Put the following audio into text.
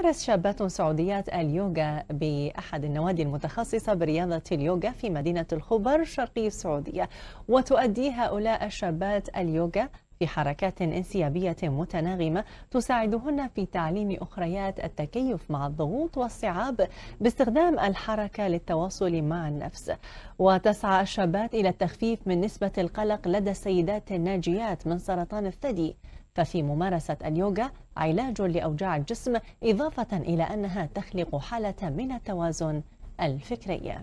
تمارس شابات سعوديات اليوغا بأحد النوادي المتخصصة برياضة اليوغا في مدينة الخبر شرقي السعودية وتؤدي هؤلاء الشابات اليوغا في حركات انسيابية متناغمة تساعدهن في تعليم أخريات التكيف مع الضغوط والصعاب باستخدام الحركة للتواصل مع النفس وتسعى الشابات إلى التخفيف من نسبة القلق لدى السيدات الناجيات من سرطان الثدي ففي ممارسة اليوغا علاج لأوجاع الجسم إضافة إلى أنها تخلق حالة من التوازن الفكري